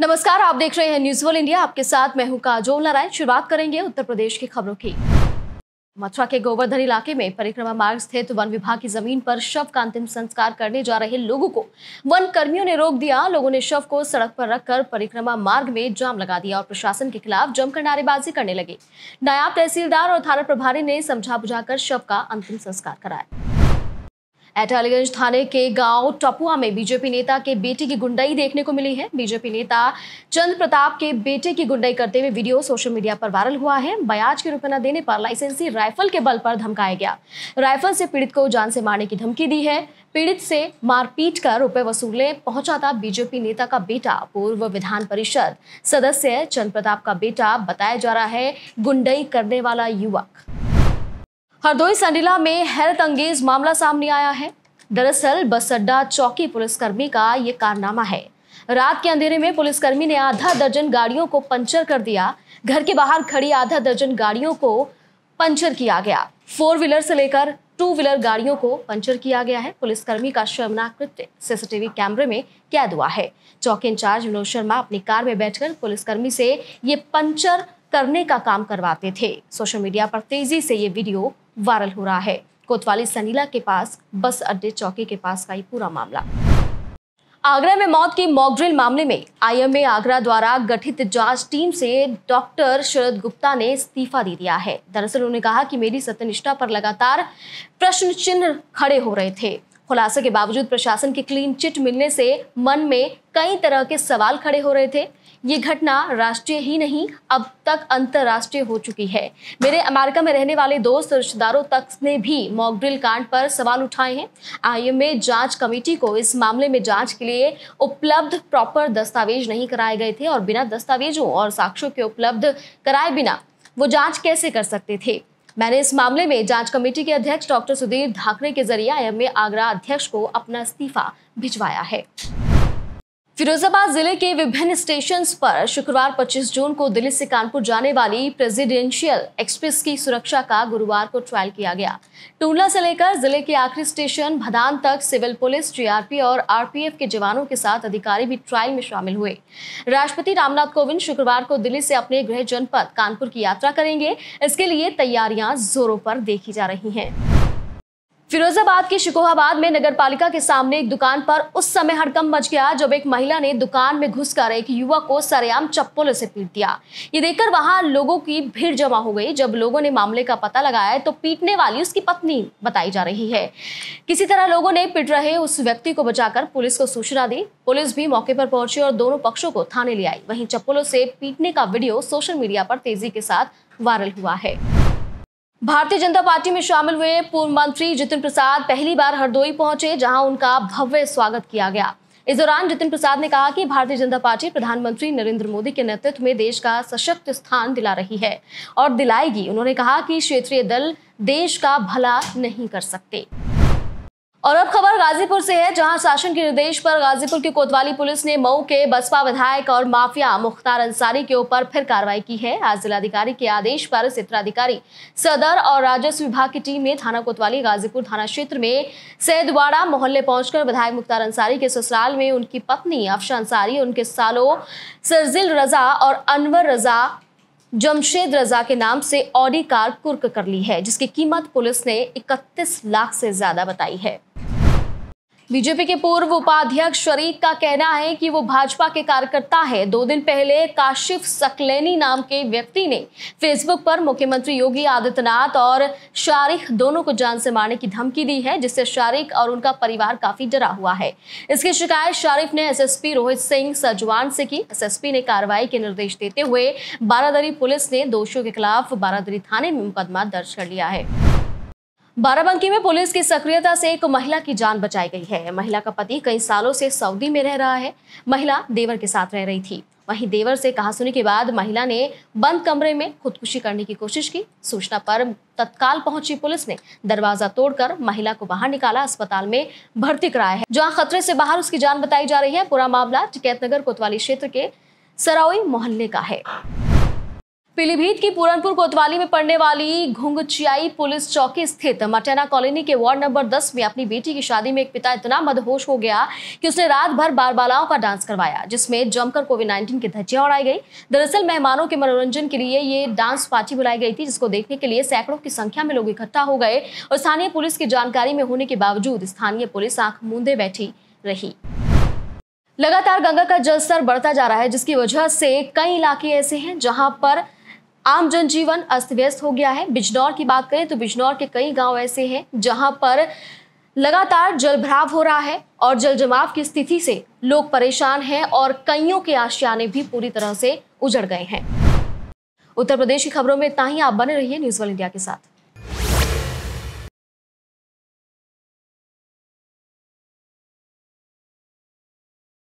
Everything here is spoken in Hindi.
नमस्कार आप देख रहे हैं न्यूज वर्ल्ड इंडिया आपके साथ मैं हूं काजोल नारायण शुरुआत करेंगे उत्तर प्रदेश की खबरों की मथुरा के गोवर्धन इलाके में परिक्रमा मार्ग स्थित वन विभाग की जमीन पर शव का अंतिम संस्कार करने जा रहे लोगों को वन कर्मियों ने रोक दिया लोगों ने शव को सड़क पर रखकर परिक्रमा मार्ग में जाम लगा दिया और प्रशासन के खिलाफ जमकर नारेबाजी करने लगे नायब तहसीलदार और थाना प्रभारी ने समझा बुझाकर शव का अंतिम संस्कार कराया एटालीगंज थाने के गांव टपुआ में बीजेपी नेता के बेटे की गुंडाई देखने को मिली है बीजेपी नेता चंद्र प्रताप के बेटे की गुंडाई करते हुए वीडियो सोशल मीडिया पर वायरल हुआ है बयाज के रुपये न देने पर लाइसेंसी राइफल के बल पर धमकाया गया राइफल से पीड़ित को जान से मारने की धमकी दी है पीड़ित से मारपीट कर रुपए वसूलने पहुंचा था बीजेपी नेता का बेटा पूर्व विधान परिषद सदस्य चंद्र प्रताप का बेटा बताया जा रहा है गुंडई करने वाला युवक हरदोई संडिला में हैरत अंगेज मामला सामने आया है दरअसल बस अड्डा चौकी पुलिसकर्मी का ये कारनामा है रात के अंधेरे में पुलिसकर्मी ने आधा दर्जन गाड़ियों को पंचर कर दिया घर के बाहर खड़ी आधा दर्जन गाड़ियों को पंचर किया गया फोर व्हीलर से लेकर टू व्हीलर गाड़ियों को पंचर किया गया है पुलिसकर्मी का शर्मनाक कृत्य सीसीटीवी कैमरे में कैद हुआ है चौकी इंचार्ज विनोद शर्मा अपनी कार में बैठकर पुलिसकर्मी से ये पंचर करने का काम करवाते थे सोशल मीडिया पर तेजी से ये वीडियो वायरल हो रहा है कोतवाली सनीला के पास बस अड्डे चौकी के पास का ये पूरा मामला आगरा में मौत की मॉकड्रिल मामले में आईएमए आगरा द्वारा गठित जांच टीम से डॉक्टर शरद गुप्ता ने इस्तीफा दे दिया है दरअसल उन्होंने कहा कि मेरी सत्यनिष्ठा पर लगातार प्रश्न चिन्ह खड़े हो रहे थे खुलासे के बावजूद प्रशासन की क्लीन चिट मिलने से मन में कई तरह के सवाल खड़े हो रहे थे ये घटना राष्ट्रीय ही नहीं अब तक अंतर्राष्ट्रीय हो चुकी है मेरे अमेरिका में रहने वाले दोस्त रिश्तेदारों तक ने भी मॉकड्रिल कांड पर सवाल उठाए हैं आईएमए जांच कमेटी को इस मामले में जांच के लिए उपलब्ध प्रॉपर दस्तावेज नहीं कराए गए थे और बिना दस्तावेजों और साक्ष्यों के उपलब्ध कराए बिना वो जांच कैसे कर सकते थे मैंने इस मामले में जांच कमेटी के अध्यक्ष डॉक्टर सुधीर धाकरे के जरिए आई आगरा अध्यक्ष को अपना इस्तीफा भिजवाया है फिरोजाबाद जिले के विभिन्न स्टेशन पर शुक्रवार 25 जून को दिल्ली से कानपुर जाने वाली प्रेसिडेंशियल एक्सप्रेस की सुरक्षा का गुरुवार को ट्रायल किया गया टूला से लेकर जिले के आखिरी स्टेशन भदान तक सिविल पुलिस जीआरपी और आरपीएफ के जवानों के साथ अधिकारी भी ट्रायल में शामिल हुए राष्ट्रपति रामनाथ कोविंद शुक्रवार को दिल्ली से अपने गृह जनपद कानपुर की यात्रा करेंगे इसके लिए तैयारियां जोरों पर देखी जा रही है फिरोजाबाद के शिकोहाबाद में नगर पालिका के सामने एक दुकान पर उस समय हड़कम मच गया जब एक महिला ने दुकान में घुसकर एक युवक को सरेआम चप्पलों से पीट दिया ये देखकर वहां लोगों की भीड़ जमा हो गई जब लोगों ने मामले का पता लगाया तो पीटने वाली उसकी पत्नी बताई जा रही है किसी तरह लोगों ने पीट रहे उस व्यक्ति को बचाकर पुलिस को सूचना दी पुलिस भी मौके पर पहुंची और दोनों पक्षों को थाने ले आई वहीं चप्पलों से पीटने का वीडियो सोशल मीडिया पर तेजी के साथ वायरल हुआ है भारतीय जनता पार्टी में शामिल हुए पूर्व मंत्री जितिन प्रसाद पहली बार हरदोई पहुंचे जहां उनका भव्य स्वागत किया गया इस दौरान जितिन प्रसाद ने कहा कि भारतीय जनता पार्टी प्रधानमंत्री नरेंद्र मोदी के नेतृत्व में देश का सशक्त स्थान दिला रही है और दिलाएगी उन्होंने कहा कि क्षेत्रीय दल देश का भला नहीं कर सकते और अब खबर गाजीपुर से है जहां शासन के निर्देश पर गाजीपुर की कोतवाली पुलिस ने मऊ के बसपा विधायक और माफिया मुख्तार अंसारी के ऊपर फिर कार्रवाई की है आज जिलाधिकारी के आदेश पर क्षेत्राधिकारी सदर और राजस्व विभाग की टीम ने थाना कोतवाली गाजीपुर थाना क्षेत्र में सैदवाड़ा मोहल्ले पहुंचकर विधायक मुख्तार अंसारी के ससुराल में उनकी पत्नी अफशा अंसारी उनके सालों सरजिल रजा और अनवर रजा जमशेद रजा के नाम से ऑडी कार कुर्क कर ली है जिसकी कीमत पुलिस ने 31 लाख से ज्यादा बताई है बीजेपी के पूर्व उपाध्यक्ष शरीक का कहना है कि वो भाजपा के कार्यकर्ता है दो दिन पहले काशिफ सकलेनी नाम के व्यक्ति ने फेसबुक पर मुख्यमंत्री योगी आदित्यनाथ और शारिक दोनों को जान से मारने की धमकी दी है जिससे शारिक और उनका परिवार काफी डरा हुआ है इसकी शिकायत शारिफ ने एसएसपी रोहित सिंह सजवान से की एस ने कार्रवाई के निर्देश देते हुए बारादरी पुलिस ने दोषियों के खिलाफ बारादरी थाने में मुकदमा दर्ज कर लिया है बाराबंकी में पुलिस की सक्रियता से एक महिला की जान बचाई गई है महिला का पति कई सालों से सऊदी में रह रहा है महिला देवर के साथ रह रही थी वहीं देवर से कहा सुनी के बाद महिला ने बंद कमरे में खुदकुशी करने की कोशिश की सूचना पर तत्काल पहुंची पुलिस ने दरवाजा तोड़कर महिला को बाहर निकाला अस्पताल में भर्ती कराया है जहां खतरे से बाहर उसकी जान बताई जा रही है पूरा मामला टिकैतनगर कोतवाली क्षेत्र के सराउई मोहल्ले का है पीलीभीत की पूरनपुर कोतवाली में पड़ने वाली घुंगचियाई पुलिस चौकी स्थित मटेना कॉलोनी के वार्ड नंबर 10 में अपनी बेटी की शादी में एक पिता इतना मदहोश हो गया कि उसने रात भर बार बालाओं का डांस करवाया जिसमें जमकर कोविड नाइन्टीन की धज्जियां उड़ाई गई दरअसल मेहमानों के मनोरंजन के लिए ये डांस पार्टी बुलाई गई थी जिसको देखने के लिए सैकड़ों की संख्या में लोग इकट्ठा हो गए और स्थानीय पुलिस की जानकारी में होने के बावजूद स्थानीय पुलिस आंख मूंदे बैठी रही लगातार गंगा का जलस्तर बढ़ता जा रहा है जिसकी वजह से कई इलाके ऐसे हैं जहां पर आम जनजीवन अस्त व्यस्त हो गया है बिजनौर की बात करें तो बिजनौर के कई गांव ऐसे हैं जहां पर लगातार जलभराव हो रहा है और जल जमाव की स्थिति से लोग परेशान हैं और कईयों के आशियाने भी पूरी तरह से उजड़ गए हैं उत्तर प्रदेश की खबरों में इतना ही आप बने रहिए न्यूज वन इंडिया के साथ